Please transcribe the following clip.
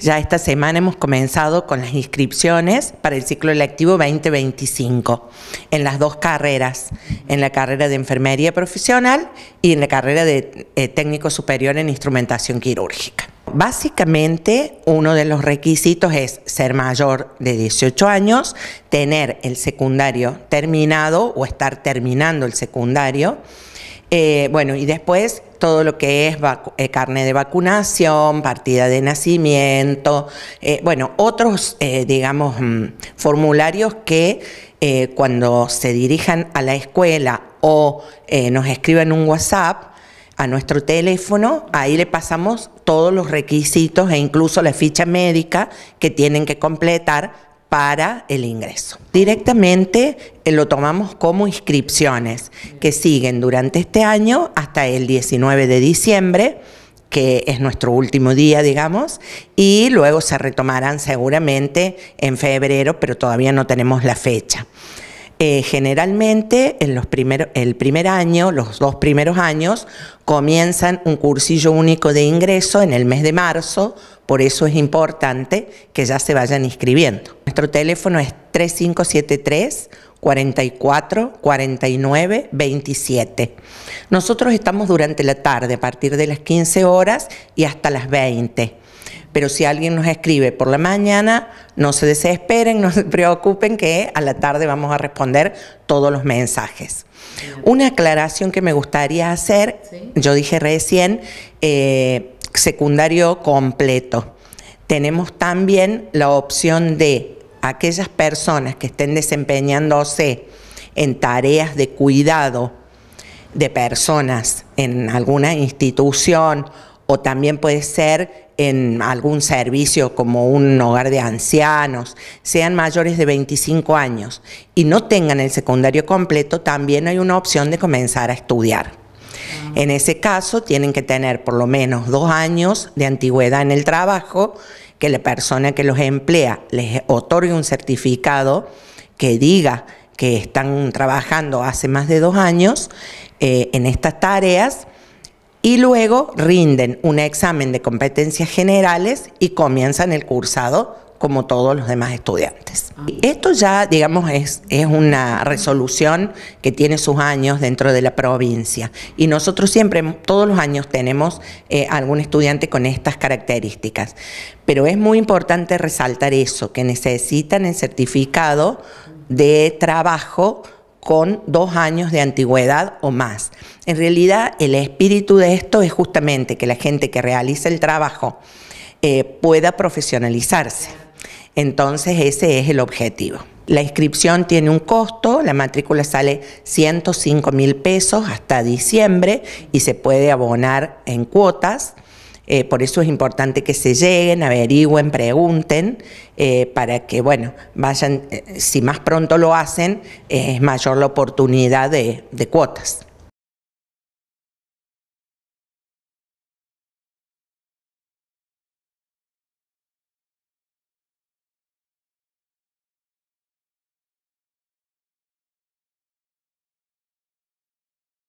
Ya esta semana hemos comenzado con las inscripciones para el ciclo electivo 2025 en las dos carreras, en la carrera de enfermería profesional y en la carrera de eh, técnico superior en instrumentación quirúrgica. Básicamente, uno de los requisitos es ser mayor de 18 años, tener el secundario terminado o estar terminando el secundario, eh, bueno, y después todo lo que es eh, carne de vacunación, partida de nacimiento, eh, bueno, otros, digamos, mm, formularios que cuando se dirijan a la escuela o nos escriban un WhatsApp a nuestro teléfono, ahí le pasamos todos los requisitos e incluso la ficha médica que tienen que completar para el ingreso. Directamente eh, lo tomamos como inscripciones que siguen durante este año hasta el 19 de diciembre que es nuestro último día, digamos, y luego se retomarán seguramente en febrero, pero todavía no tenemos la fecha. Eh, generalmente en los primeros el primer año, los dos primeros años, comienzan un cursillo único de ingreso en el mes de marzo, por eso es importante que ya se vayan inscribiendo. Nuestro teléfono es 3573 44 49 27. Nosotros estamos durante la tarde a partir de las 15 horas y hasta las 20. Pero si alguien nos escribe por la mañana, no se desesperen, no se preocupen que a la tarde vamos a responder todos los mensajes. Una aclaración que me gustaría hacer, yo dije recién, eh, secundario completo. Tenemos también la opción de aquellas personas que estén desempeñándose en tareas de cuidado de personas en alguna institución o también puede ser en algún servicio como un hogar de ancianos, sean mayores de 25 años y no tengan el secundario completo, también hay una opción de comenzar a estudiar. Ah. En ese caso tienen que tener por lo menos dos años de antigüedad en el trabajo, que la persona que los emplea les otorgue un certificado que diga que están trabajando hace más de dos años eh, en estas tareas y luego rinden un examen de competencias generales y comienzan el cursado como todos los demás estudiantes. Ah. Esto ya, digamos, es, es una resolución que tiene sus años dentro de la provincia y nosotros siempre, todos los años tenemos eh, algún estudiante con estas características, pero es muy importante resaltar eso, que necesitan el certificado de trabajo con dos años de antigüedad o más. En realidad, el espíritu de esto es justamente que la gente que realiza el trabajo eh, pueda profesionalizarse. Entonces, ese es el objetivo. La inscripción tiene un costo, la matrícula sale 105 mil pesos hasta diciembre y se puede abonar en cuotas. Eh, por eso es importante que se lleguen, averigüen, pregunten, eh, para que, bueno, vayan, eh, si más pronto lo hacen, es mayor la oportunidad de cuotas.